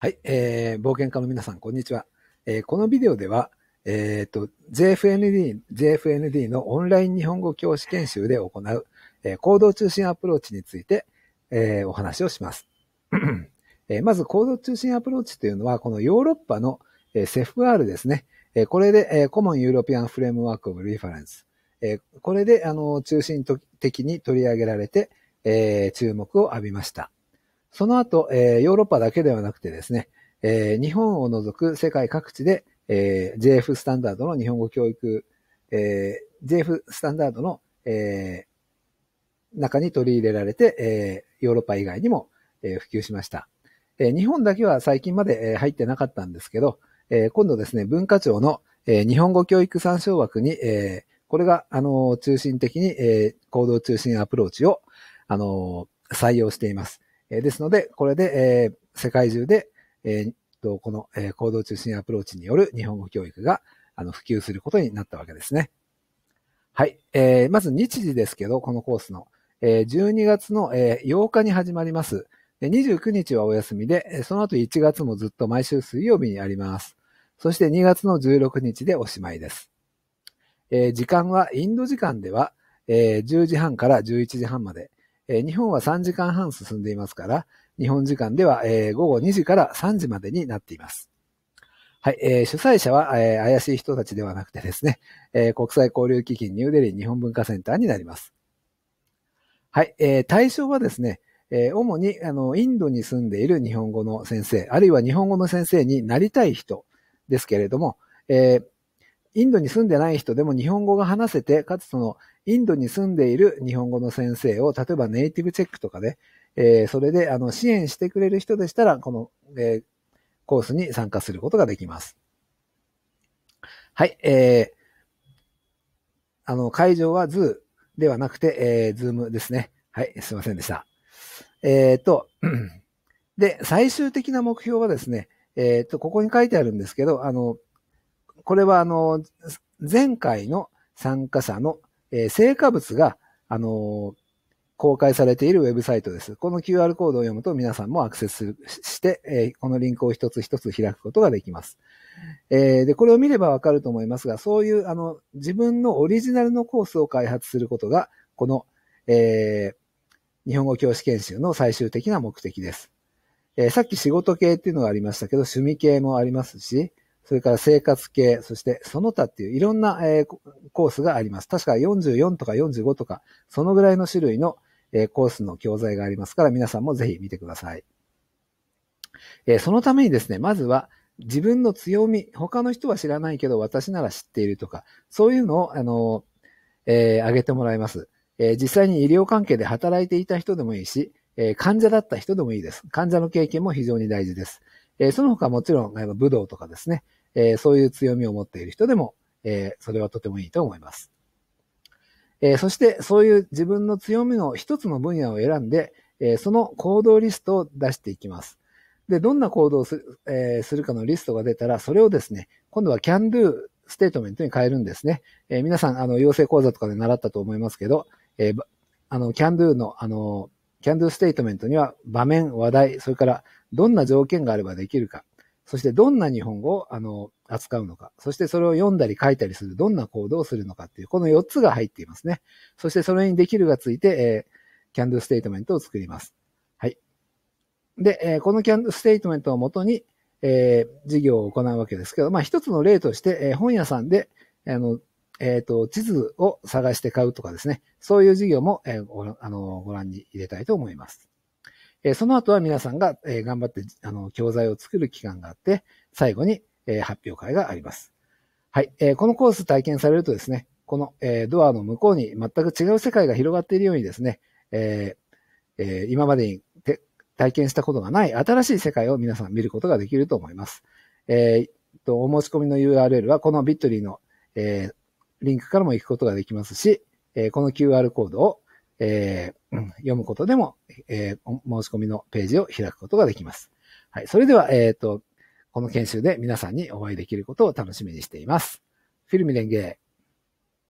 はい、えー、冒険家の皆さん、こんにちは。えー、このビデオでは、えっ、ー、と、JFND、JFND のオンライン日本語教師研修で行う、えー、行動中心アプローチについて、えー、お話をします。えー、まず、行動中心アプローチというのは、このヨーロッパの、えー、セフ r ですね。えー、これで、えー、コモンユーロピアンフレームワークオブリファレンス。えー、これで、あの、中心的に取り上げられて、えー、注目を浴びました。その後、えー、ヨーロッパだけではなくてですね、えー、日本を除く世界各地で、えー、JF スタンダードの日本語教育、えー、JF スタンダードの、えー、中に取り入れられて、えー、ヨーロッパ以外にも、えー、普及しました。えー、日本だけは最近まで、えー、入ってなかったんですけど、えー、今度ですね、文化庁の、えー、日本語教育参照枠に、えー、これが、あのー、中心的に、えー、行動中心アプローチを、あのー、採用しています。えですので、これで、え世界中で、えー、この、え行動中心アプローチによる日本語教育があの普及することになったわけですね。はい。えー、まず日時ですけど、このコースの。えー、12月の、えー、8日に始まります。29日はお休みで、その後1月もずっと毎週水曜日にあります。そして2月の16日でおしまいです。えー、時間はインド時間では、えー、10時半から11時半まで。えー、日本は3時間半進んでいますから、日本時間では、えー、午後2時から3時までになっています。はい、えー、主催者は、えー、怪しい人たちではなくてですね、えー、国際交流基金ニューデリー日本文化センターになります。はい、えー、対象はですね、えー、主に、あの、インドに住んでいる日本語の先生、あるいは日本語の先生になりたい人ですけれども、えー、インドに住んでない人でも日本語が話せて、かつその、インドに住んでいる日本語の先生を、例えばネイティブチェックとかで、えー、それで、あの、支援してくれる人でしたら、この、えー、コースに参加することができます。はい、えー、あの、会場は Zoo ではなくて、えー、Zoom ですね。はい、すいませんでした。えっ、ー、と、で、最終的な目標はですね、えっ、ー、と、ここに書いてあるんですけど、あの、これはあの、前回の参加者の、えー、成果物が、あの、公開されているウェブサイトです。この QR コードを読むと皆さんもアクセスして、えー、このリンクを一つ一つ開くことができます。えー、で、これを見ればわかると思いますが、そういうあの自分のオリジナルのコースを開発することが、この、えー、日本語教師研修の最終的な目的です。えさっき仕事系っていうのがありましたけど、趣味系もありますし、それから生活系、そしてその他っていういろんな、えコースがあります。確か44とか45とか、そのぐらいの種類の、えコースの教材がありますから、皆さんもぜひ見てください。えそのためにですね、まずは自分の強み、他の人は知らないけど私なら知っているとか、そういうのを、あの、えー、挙げてもらいます。えー、実際に医療関係で働いていた人でもいいし、えー、患者だった人でもいいです。患者の経験も非常に大事です。えその他もちろん、あの武道とかですね、えー、そういう強みを持っている人でも、えー、それはとてもいいと思います。えー、そして、そういう自分の強みの一つの分野を選んで、えその行動リストを出していきます。で、どんな行動をする,、えするかのリストが出たら、それをですね、今度は can do ステートメントに変えるんですね。え皆さん、あの、養成講座とかで習ったと思いますけど、えあの、can do の、あの、can do ステートメントには場面、話題、それからどんな条件があればできるか、そしてどんな日本語をあの扱うのか、そしてそれを読んだり書いたりする、どんな行動をするのかっていう、この4つが入っていますね。そしてそれにできるがついて、えー、キャンドゥステートメントを作ります。はい。で、えー、このキャンド o ステートメントをもとに、えー、事業を行うわけですけど、まあ一つの例として、えー、本屋さんで、あの、えっ、ー、と、地図を探して買うとかですね、そういう事業も、えー、あのご覧に入れたいと思います。えその後は皆さんが、え頑張って、あの、教材を作る期間があって、最後に、え発表会があります。はい、えこのコース体験されるとですね、この、えドアの向こうに全く違う世界が広がっているようにですね、ええ今までに体験したことがない新しい世界を皆さん見ることができると思います。えー、と、お申し込みの URL はこのビットリーの、えー、リンクからも行くことができますし、えー、この QR コードをえー、読むことでも、えー、申し込みのページを開くことができます。はい。それでは、えっ、ー、と、この研修で皆さんにお会いできることを楽しみにしています。フィルム連携。